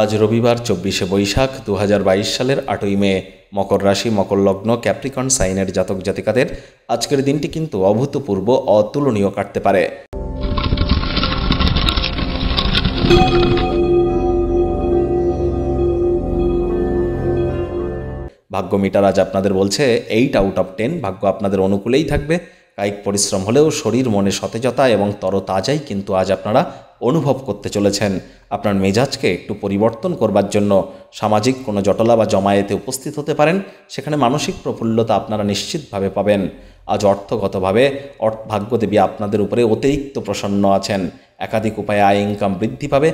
আজ রবিবার চব্বিশে বৈশাখ দু সালের আটই মে মকর রাশি মকর লগ্ন ক্যাপ্রিকন সাইনের জাতক জাতিকাদের আজকের দিনটি কিন্তু অভূতপূর্ব অতুলনীয় কাটতে পারে ভাগ্য মিটার আজ আপনাদের বলছে এইট আউট অফ টেন ভাগ্য আপনাদের অনুকূলেই থাকবে কায়িক পরিশ্রম হলেও শরীর মনে সতেজতা এবং তরতাজাই কিন্তু আজ আপনারা অনুভব করতে চলেছেন আপনার মেজাজকে একটু পরিবর্তন করবার জন্য সামাজিক কোনো জটলা বা জমায়েতে উপস্থিত হতে পারেন সেখানে মানসিক প্রফুল্লতা আপনারা নিশ্চিতভাবে পাবেন আজ অর্থগতভাবে ভাগ্যদেবী আপনাদের উপরে অতিরিক্ত প্রসন্ন আছেন একাধিক উপায়ে আয় ইনকাম বৃদ্ধি পাবে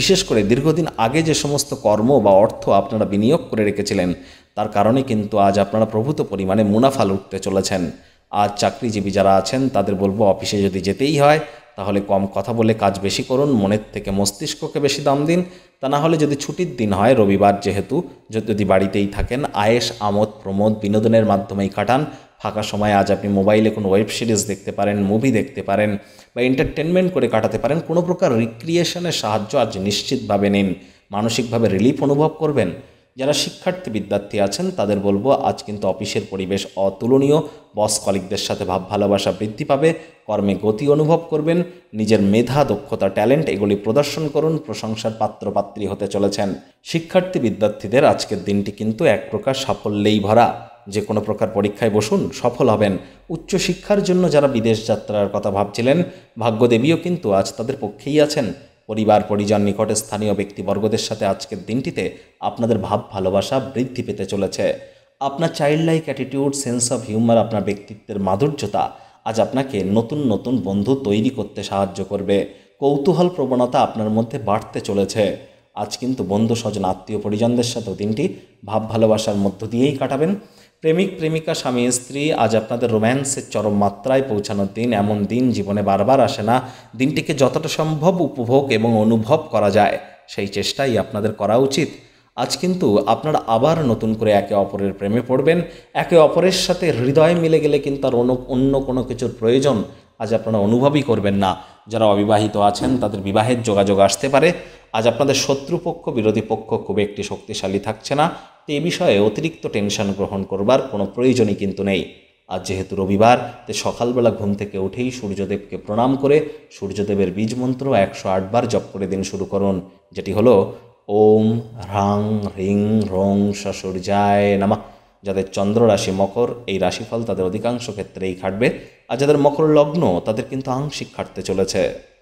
বিশেষ করে দীর্ঘদিন আগে যে সমস্ত কর্ম বা অর্থ আপনারা বিনিয়োগ করে রেখেছিলেন তার কারণে কিন্তু আজ আপনারা প্রভূত পরিমাণে মুনাফা লুটতে চলেছেন আর চাকরিজীবী যারা আছেন তাদের বলবো অফিসে যদি যেতেই হয় তাহলে কম কথা বলে কাজ বেশি করুন মনের থেকে মস্তিষ্ককে বেশি দাম দিন তা না হলে যদি ছুটির দিন হয় রবিবার যেহেতু যদি বাড়িতেই থাকেন আয়েস আমোদ প্রমোদ বিনোদনের মাধ্যমেই কাটান ফাঁকা সময় আজ আপনি মোবাইলে কোনো ওয়েব সিরিজ দেখতে পারেন মুভি দেখতে পারেন বা এন্টারটেনমেন্ট করে কাটাতে পারেন কোনো প্রকার রিক্রিয়েশনের সাহায্য আজ নিশ্চিতভাবে নিন মানসিকভাবে রিলিফ অনুভব করবেন যারা শিক্ষার্থী বিদ্যার্থী আছেন তাদের বলবো আজ কিন্তু অফিসের পরিবেশ অতুলনীয় বস কলিকদের সাথে ভাব ভালোবাসা বৃদ্ধি পাবে কর্মে গতি অনুভব করবেন নিজের মেধা দক্ষতা ট্যালেন্ট এগুলি প্রদর্শন করুন প্রশংসার পাত্রপাত্রী হতে চলেছেন শিক্ষার্থী বিদ্যার্থীদের আজকের দিনটি কিন্তু এক প্রকার সাফল্যেই ভরা যে কোনো প্রকার পরীক্ষায় বসুন সফল হবেন উচ্চশিক্ষার জন্য যারা বিদেশ যাত্রার কথা ভাবছিলেন ভাগ্যদেবীও কিন্তু আজ তাদের পক্ষেই আছেন পরিবার পরিজন নিকট স্থানীয় ব্যক্তিবর্গদের সাথে আজকের দিনটিতে আপনাদের ভাব ভালোবাসা বৃদ্ধি পেতে চলেছে আপনার child like attitude sense of humour আপনার ব্যক্তিত্বের মাধুর্যতা আজ আপনাকে নতুন নতুন বন্ধু তৈরি করতে সাহায্য করবে কৌতূহল প্রবণতা আপনার মধ্যে বাড়তে চলেছে আজ কিন্তু বন্ধু স্বজন আত্মীয় পরিজনদের সাথেও দিনটি ভাব ভালোবাসার মধ্য দিয়েই কাটাবেন প্রেমিক প্রেমিকা স্বামী স্ত্রী আজ আপনাদের রোম্যান্সের চরম মাত্রায় পৌঁছানোর দিন এমন দিন জীবনে বারবার আসে না দিনটিকে যতটা সম্ভব উপভোগ এবং অনুভব করা যায় সেই চেষ্টাই আপনাদের করা উচিত আজ কিন্তু আপনারা আবার নতুন করে একে অপরের প্রেমে পড়বেন একে অপরের সাথে হৃদয় মিলে গেলে কিন্তু আর অন্য কোনো কিছুর প্রয়োজন আজ আপনারা অনুভবই করবেন না যারা অবিবাহিত আছেন তাদের বিবাহের যোগাযোগ আসতে পারে আজ আপনাদের শত্রুপক্ষ বিরোধী পক্ষ খুব একটি শক্তিশালী থাকছে না তো এ বিষয়ে অতিরিক্ত টেনশন গ্রহণ করবার কোনো প্রয়োজনই কিন্তু নেই আজ যেহেতু রবিবার তে সকালবেলা ঘুম থেকে উঠেই সূর্যদেবকে প্রণাম করে সূর্যদেবের বীজ মন্ত্র একশো আটবার জপ করে দিন শুরু করুন যেটি হলো ওম হ্রাং হ্রিং রং সূর্যায় নামা যাদের চন্দ্র রাশি মকর এই রাশিফল তাদের অধিকাংশ ক্ষেত্রেই খাটবে আর যাদের মকর লগ্ন তাদের কিন্তু আংশিক খাটতে চলেছে